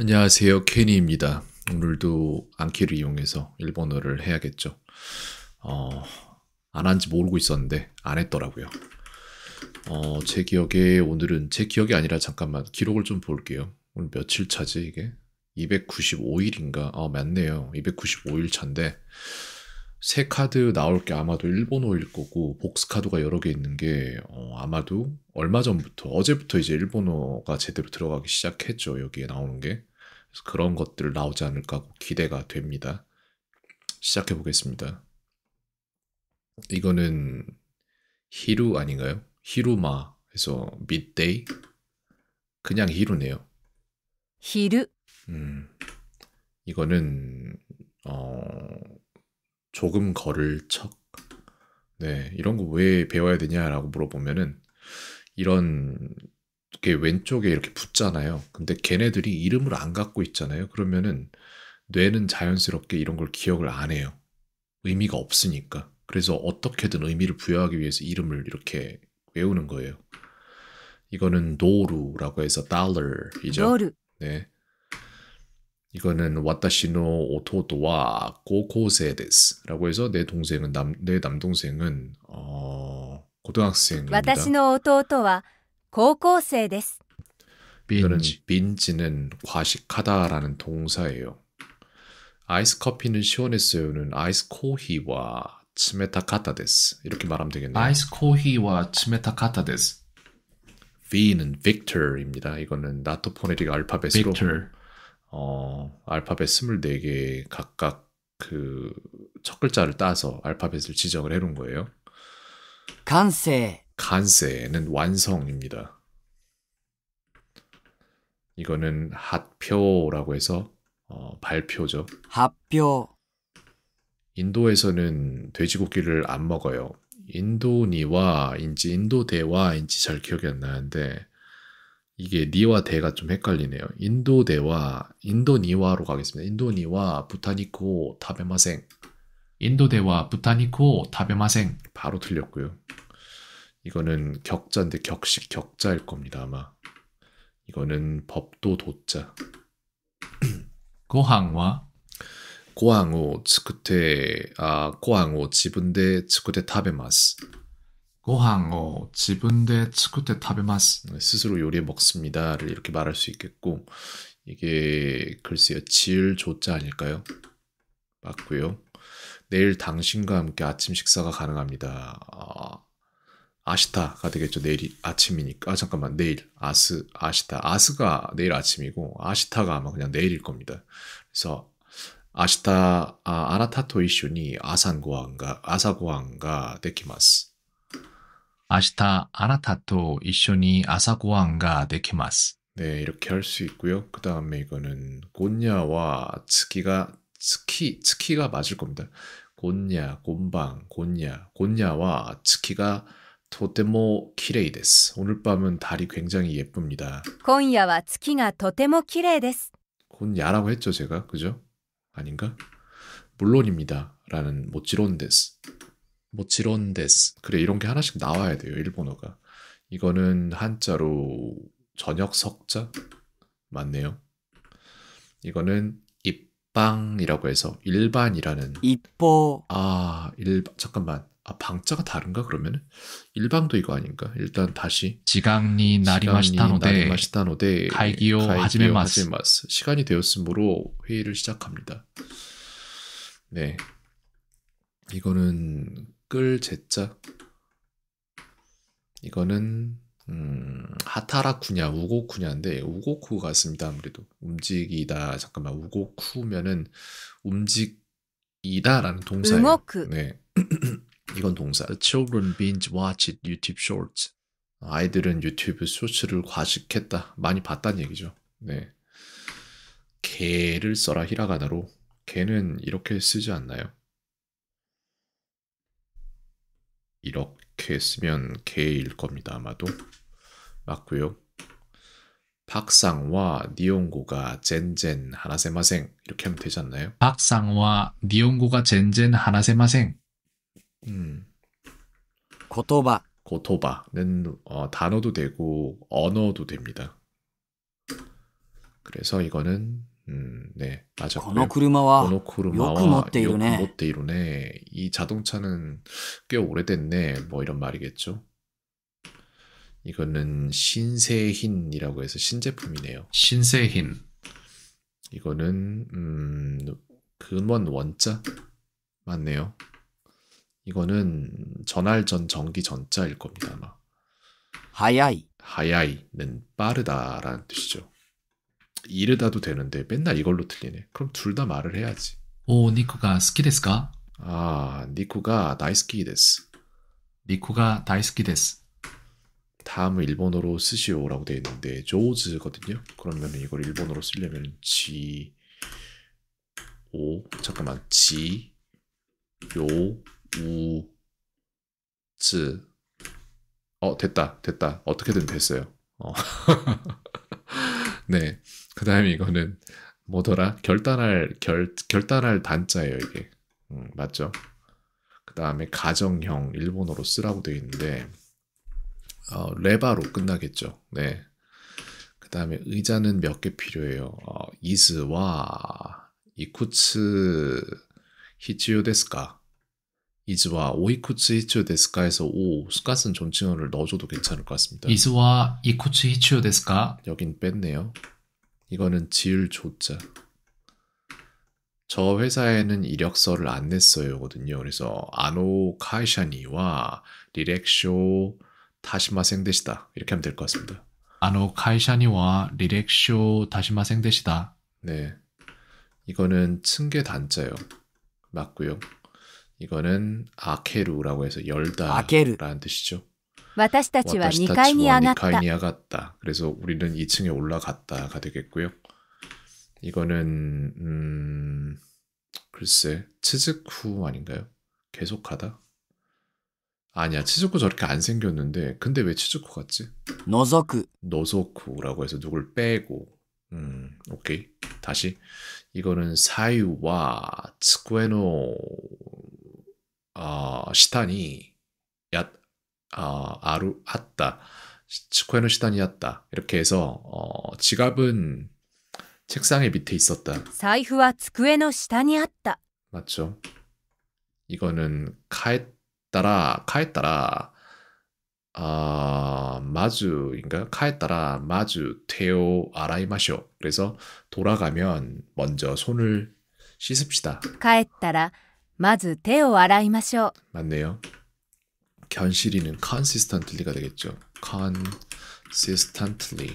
안녕하세요. 케니입니다. 오늘도 안키를 이용해서 일본어를 해야겠죠. 어, 안 한지 모르고 있었는데 안 했더라고요. 어, 제 기억에 오늘은 제 기억이 아니라 잠깐만 기록을 좀 볼게요. 오늘 며칠 차지 이게? 295일인가? 어, 맞네요. 295일 차인데 새 카드 나올 게 아마도 일본어일 거고 복스 카드가 여러 개 있는 게 어, 아마도 얼마 전부터 어제부터 이제 일본어가 제대로 들어가기 시작했죠 여기에 나오는 게 그래서 그런 것들 나오지 않을까 기대가 됩니다. 시작해 보겠습니다. 이거는 히루 아닌가요? 히루마 해서 midday 그냥 히루네요. 히루. 음 이거는 어 조금 걸을 척. 네 이런 거 왜 배워야 되냐라고 물어보면은 이런 이렇게 왼쪽에 이렇게 붙잖아요. 근데 걔네들이 이름을 안 갖고 있잖아요. 그러면은 뇌는 자연스럽게 이런 걸 기억을 안 해요. 의미가 없으니까. 그래서 어떻게든 의미를 부여하기 위해서 이름을 이렇게 외우는 거예요. 이거는 노루라고 해서 달러이죠. 노루. 네. 이거는 와타시노 오토토와 고코세데스라고 해서 내 동생은 남내 남동생은 어 고등학생입니다. 와타시노 오토토와 고고생です 빈지. 빈지는 과식하다라는 동사예요. 아이스 커피는 시원했어요는 아이스 코히와 치메타카타데스 이렇게 말하면 되겠네요. 아이스 코히와 치메타카타데스. V는 Victor입니다. 이거는 나토 포네틱 알파벳으로 Victor. 어, 알파벳 24개 각각 그첫 글자를 따서 알파벳을 지정을 해놓은 거예요. 간세 간세는 완성입니다. 이거는 핫표라고 해서 어, 발표죠. 핫표. 인도에서는 돼지고기를 안 먹어요. 인도니와인지 인도대와인지 잘 기억이 안 나는데 이게 니와 대가 좀 헷갈리네요. 인도대와 인도니와로 가겠습니다. 인도니와 부타니코 타베마생. 인도대와 부타니코 타베마생 바로 틀렸고요. 이거는 격자인데 격식 격자일 겁니다 아마. 이거는 법도 도자. 고항와 고항を 作って 아, 고항を 自分で作って食べます. 고항を 自分で作って食べます. 스스로 요리해 먹습니다를 이렇게 말할 수 있겠고 이게 글쎄요. 질 조자 아닐까요? 맞고요. 내일 당신과 함께 아침 식사가 가능합니다. 아, 아시타가 되겠죠. 내일 아침이니까. 아, 잠깐만. 내일 아스 아시타. 아스가 내일 아침이고 아시타가 아마 그냥 내일일 겁니다. 그래서 아시타 아, 아나타토 이슈니 아산고항가 아사고항가 데키마스. 아시타 아나타토 이슈니 아사고항가 데키마스. 네, 이렇게 할 수 있고요. 그다음에 이거는 곤야와 츠키가 츠키 츠키가 맞을 겁니다. 곤야, 곤방, 곤야, 곤야와 츠키가 토테모키레이데스 오늘 밤은 달이 굉장히 예쁩니다. 콘야와 夜키가 토테모 키레이데스. 곤야라고 했죠, 제가. 그죠? 아닌가? 물론입니다. 라는 모찌론데스. 모찌론데스. 그래, 이런 게 하나씩 나와야 돼요, 일본어가. 이거는 한자로 저녁 석자? 맞네요. 이거는 일방이라고 해서 일반이라는 이보아 일반 잠깐만 아 방자가 다른가 그러면은 일방도 이거 아닌가 일단 다시 지강니 나리마시타노데 갈기요 하지메마스 시간이 되었으므로 회의를 시작합니다 네 이거는 끌 제자 이거는 음, 하타라쿠냐, 우고쿠냐인데, 우고쿠 같습니다, 아무래도. 움직이다, 잠깐만, 우고쿠면은, 움직이다라는 동사예요. 네. 이건 동사. Children binge watch it YouTube shorts. 아이들은 유튜브 쇼츠를 과식했다. 많이 봤다는 얘기죠. 네. 개를 써라, 히라가나로. 개는 이렇게 쓰지 않나요? 이렇게. 이렇게 쓰면 개일 겁니다. 아마도 맞고요. 박상와 니온고가 젠젠 하나세마생 이렇게 하면 되지 않나요? 박상와 니온고가 젠젠 하나세마생. 음. 고토바. 고토바는 어, 단어도 되고 언어도 됩니다. 그래서 이거는 うんねあじゃあこの車はこの車はよく持っているね이자동차는꽤 음, 네, 오래됐네. 뭐이런말이겠죠 이거는 신세힌이라고 해서 신제품이네요. 신세힌 이거는 음, 근원 원자 맞네요. 이거는 전할전 전기 전자일 겁니다 아마. 하야이. 하야이는 빠르다라는 뜻이죠. 이르다도 되는데 맨날 이걸로 틀리네. 그럼 둘 다 말을 해야지. 오, 니코가 스키ですか? 아, 니코가 다이스키です. 니코가 다이스키です. 다음은 일본어로 쓰시오라고 되어 있는데 조즈거든요. 그러면 이걸 일본어로 쓰려면 G O 잠깐만 G 요우 즈. 어 됐다 됐다 어떻게든 됐어요. 어. 네그 다음에 이거는 뭐더라? 결단할, 결, 결단할 단자예요, 이게. 음, 맞죠? 그 다음에 가정형, 일본어로 쓰라고 되어 있는데, 어, 레바로 끝나겠죠. 네. 그 다음에 의자는 몇 개 필요해요. 어, 이즈와 이쿠츠 히치요 데스까? 이즈와 오이쿠츠 히치요 데스까에서 오, 스카스는 존칭어를 넣어줘도 괜찮을 것 같습니다. 이즈와 이쿠츠 히치요 데스까? 여긴 뺐네요. 이거는 지을 조자. 저 회사에는 이력서를 안 냈어요거든요. 그래서 아노 카이샤니와 리렉쇼 다시마 생대시다 이렇게 하면 될 것 같습니다. 아노 카이샤니와 리렉쇼 다시마 생대시다. 네, 이거는 층계 단자요. 맞고요. 이거는 아케루라고 해서 열다라는 아케르. 뜻이죠. 와타시타치와 2階に 아갔다. 그래서 우리는 2층에 올라갔다가 되겠고요. 이거는 음 글쎄 치즈쿠 아닌가요? 계속하다. 아니야 치즈쿠 저렇게 안 생겼는데 근데 왜 치즈쿠 같지? 노소쿠 노소쿠라고 해서 누굴 빼고 음 오케이 다시 이거는 사유와 츠쿠에노 아 시탄이 야 아, 아루 아따 치코에노 시단이었다 이렇게 해서 어, 지갑은 책상의 밑에 있었다. 사이프와 츠쿠에노 시단이었다. 맞죠? 이거는 카에 따라 카에 따라 아 마주인가 카에 따라 마주 테오 아라이마쇼 그래서 돌아가면 먼저 손을 씻읍시다. 카에 따라 마주 테오 아라이마쇼 맞네요. 견실이는 consistently가 되겠죠. consistently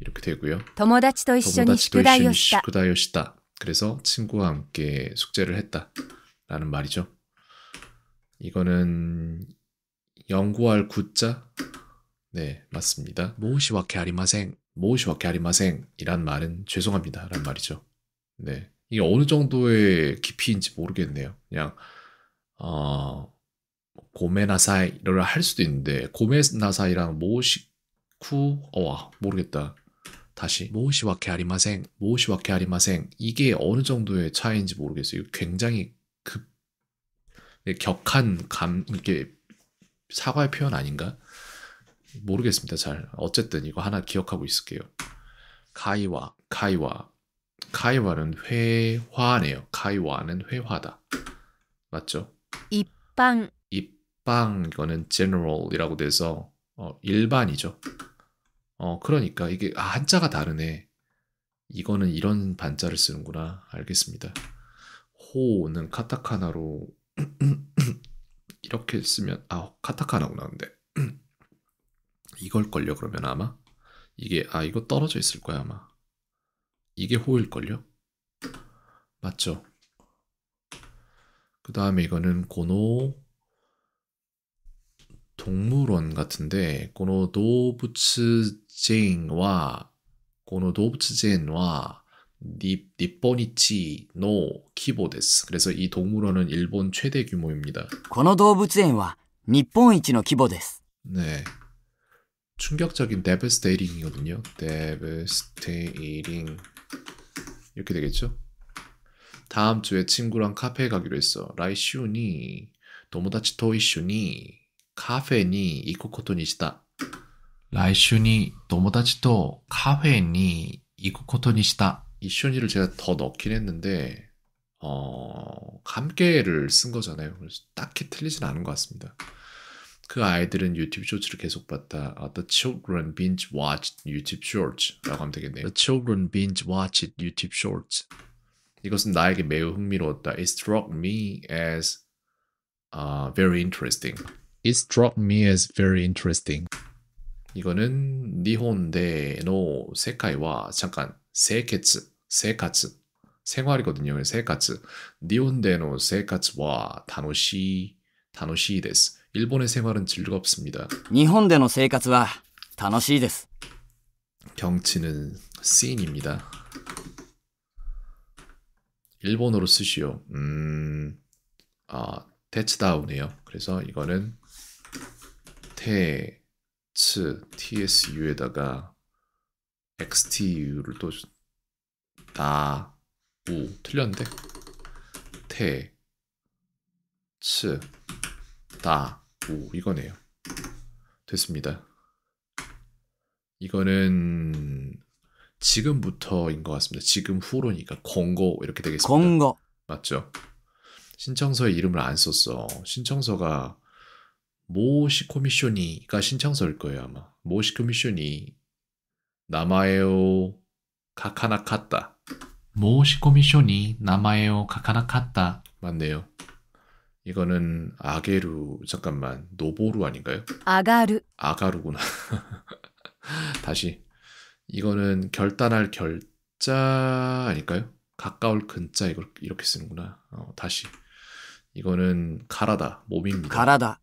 이렇게 되고요. 도모다치도 이시니 시쿠다요시다. 그래서 친구와 함께 숙제를 했다라는 말이죠. 이거는 연구할 구자 네 맞습니다. 모시와케 아리마생 모시와케 아리마생이란 말은 죄송합니다란 말이죠. 네 이게 어느 정도의 깊이인지 모르겠네요. 그냥 어 고메나사이를 할 수도 있는데 고메나사이랑 모시쿠 어와 모르겠다. 다시 모시와케 아리마생 모시와케 아리마생 이게 어느 정도의 차이인지 모르겠어요. 굉장히 급 네, 격한 감 이게 사과의 표현 아닌가? 모르겠습니다. 잘 어쨌든 이거 하나 기억하고 있을게요. 카이와 카이와 카이와는 회화네요. 카이와는 회화다. 맞죠? 입방 빵 이거는 general이라고 돼서 어, 일반이죠. 어 그러니까 이게 아, 한자가 다르네. 이거는 이런 반자를 쓰는구나. 알겠습니다. 호는 카타카나로 이렇게 쓰면 아 카타카나구나 근데 이걸 걸려 그러면 아마 이게 아 이거 떨어져 있을 거야 아마 이게 호일 걸요 맞죠? 그 다음에 이거는 고노 동물원 같은데, この動츠젠과この도物츠젠니니번니치노 키보데스. 그래서 이 동물원은 일본 최대 규모입니다. この動物園は日本一の規模です. 네. 충격적인 데브스테이링이거든요. 데브스테이링 이렇게 되겠죠? 다음 주에 친구랑 카페에 가기로 했어. 라이슈니 도모다치 토이슈니 カフェに行くことにした。来週に友達とカフェに行くことにした。一緒に를 제가 더 넣긴 했는데, 어, 함께를 쓴 거잖아요. 그래서 딱히 틀리진 않은 것 같습니다. 그 아이들은 유튜브 쇼츠를 계속 봤다. 아, the children binge watched YouTube shorts라고 하면 되겠네요. The children binge watched YouTube shorts. 이것은 나에게 매우 흥미로웠다. It struck me as uh, very interesting. It struck me as very interesting. 이거는 니혼데노 세카이와 잠깐 세케츠, 세카츠, 생활이거든요. 세카츠. 니혼데노 세카츠와 다노시, 다노시 이 데스. 일본의 생활은 즐겁습니다. 니혼데노 세카츠와 다노시 이 데스. 경치는 씬입니다. 일본어로 쓰시오. 음, 아, 테츠다우네요 그래서 이거는 테츠 tsu에다가 xtu를 또 다우 틀렸는데 테츠 다우 이거네요. 됐습니다. 이거는 지금부터인 것 같습니다. 지금 후로니까 권고 이렇게 되겠습니다. 권고 맞죠? 신청서에 이름을 안 썼어. 신청서가 모시 코미쇼니가 신청서일 거예요 아마. 모시 코미쇼니 나마에오 카카나카타. 모시 코미쇼니 나마에오 카카나카타. 맞네요. 이거는 아게루 잠깐만 노보루 아닌가요? 아가루. 아가루구나. 다시 이거는 결단할 결자 아닐까요? 가까울 근자 이걸 이렇게 쓰는구나. 어, 다시 이거는 가라다 몸입니다. 가라다.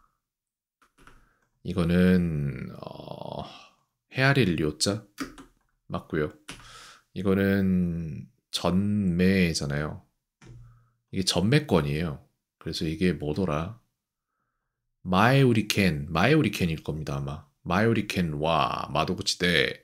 이거는 어, 헤아릴 요자 맞고요. 이거는 전매잖아요. 이게 전매권이에요. 그래서 이게 뭐더라? 마에우리켄, 마에우리켄일 겁니다 아마. 마에우리켄와 마도구치대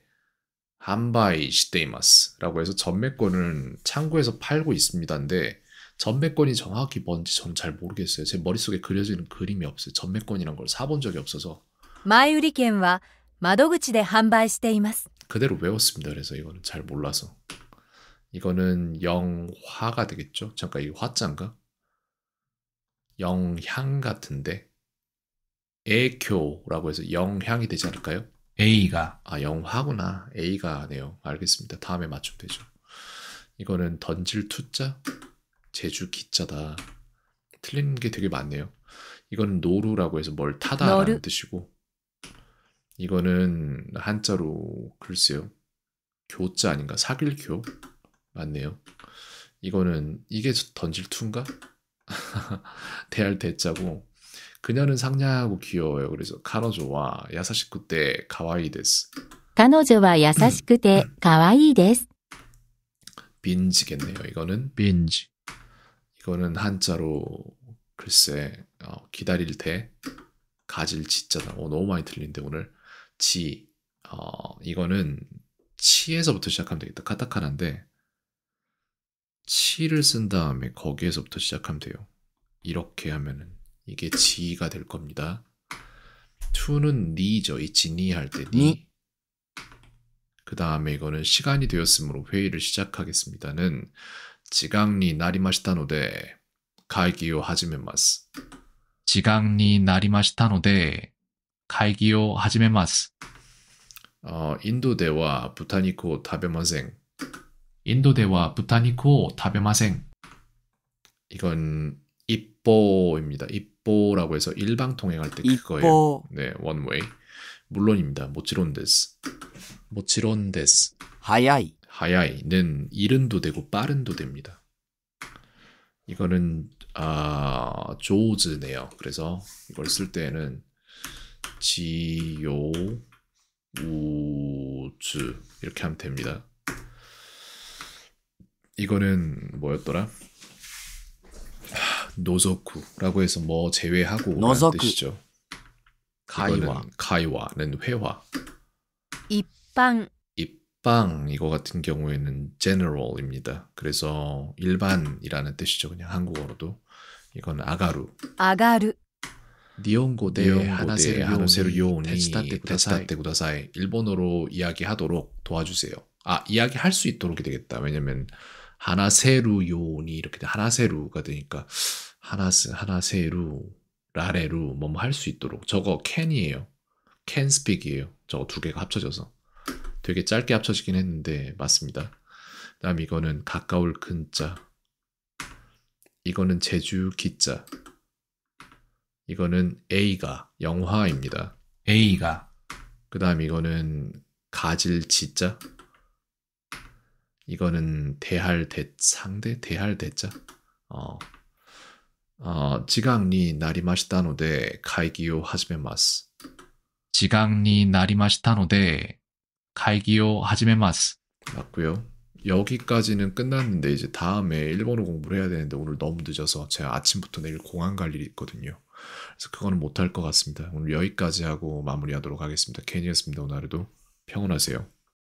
한바이 시대이마스라고 해서 전매권은 창구에서 팔고 있습니다인데 전매권이 정확히 뭔지 저는 잘 모르겠어요. 제 머릿속에 그려지는 그림이 없어요. 전매권이란 걸 사본 적이 없어서. 마이리켄와 마도구치에 판매しています. 그대로 외웠습니다. 그래서 이거는 잘 몰라서. 이거는 영화가 되겠죠? 잠깐 이 화자인가? 영향 같은데 애교라고 해서 영향이 되지 않을까요? A가 아 영화구나 A가네요. 알겠습니다. 다음에 맞춤 되죠. 이거는 던질 투자 제주 기자다. 틀린 게 되게 많네요. 이건 노루라고 해서 뭘 타다라는 너루. 뜻이고 이거는 한자로 글쎄요. 교자 아닌가? 사길교 맞네요. 이거는 이게 던질 투인가? 대할 대자고 그녀는 상냥하고 귀여워요. 그래서 카노조와 야사시쿠 때 가와이 데스. 카노조와 야사시쿠 때 가와이 데스. 빈지겠네요. 이거는 빈지. 이거는 한자로 글쎄 어, 기다릴 때 가질 지자다. 어, 너무 많이 들리는데 오늘 지 어, 이거는 치에서부터 시작하면 되겠다. 카타카나인데 치를 쓴 다음에 거기에서부터 시작하면 돼요. 이렇게 하면은 이게 지가 될 겁니다. 투는 니죠. 이치 니할 때 니. 그 다음에 이거는 시간이 되었으므로 회의를 시작하겠습니다는 時間になりましたので、会議を始めます。時間になりましたので、会議を始めます。インドでは豚肉を食べません。インドでは豚肉を食べません。이건입보입니다입보라고해서일방통행할때그거예요네 one way. 물론입니다모치론데스모치론데스하이 하야이는 이른도 되고 빠른도 됩니다. 이거는 아 조즈네요. 그래서 이걸 쓸 때는 지요 우즈 이렇게 하면 됩니다. 이거는 뭐였더라? 노소쿠라고 해서 뭐 제외하고 노소쿠. 뜻이죠. 가이와 가이와는 회화. 입방 빵 이거 같은 경우에는 general입니다. 그래서 일반이라는 뜻이죠. 그냥 한국어로도 이건 아가루. 아가루. 니온고대 하나세르 하노세르 요온이 스타테 구다사이 일본어로 이야기하도록 도와주세요. 아 이야기할 수 있도록이 되겠다. 왜냐면 하나세루 요니이 이렇게 하나세루가 되니까 하나스 하나세루 라레루 뭐 뭐 할 수 있도록 저거 캔이에요. 캔 스픽이에요. 저거 두 개가 합쳐져서. 되게 짧게 합쳐지긴 했는데 맞습니다. 다음 이거는 가까울 근자. 이거는 제주 기자. 이거는 A가 영화입니다. A가. 그다음 이거는 가질 지자. 이거는 대할 대 상대 대할 대자. 어. 어, 지각니 나리마시타노데 가이기요 하지메마스. 지각니 나리마시타노데 갈기요 하지메마스. 맞고요. 여기까지는 끝났는데 이제 다음에 일본어 공부를 해야 되는데 오늘 너무 늦어서 제가 아침부터 내일 공항 갈 일이 있거든요. 그래서 그거는 못할 것 같습니다. 오늘 여기까지 하고 마무리하도록 하겠습니다. 케니였습니다. 오늘 하루도 평온하세요.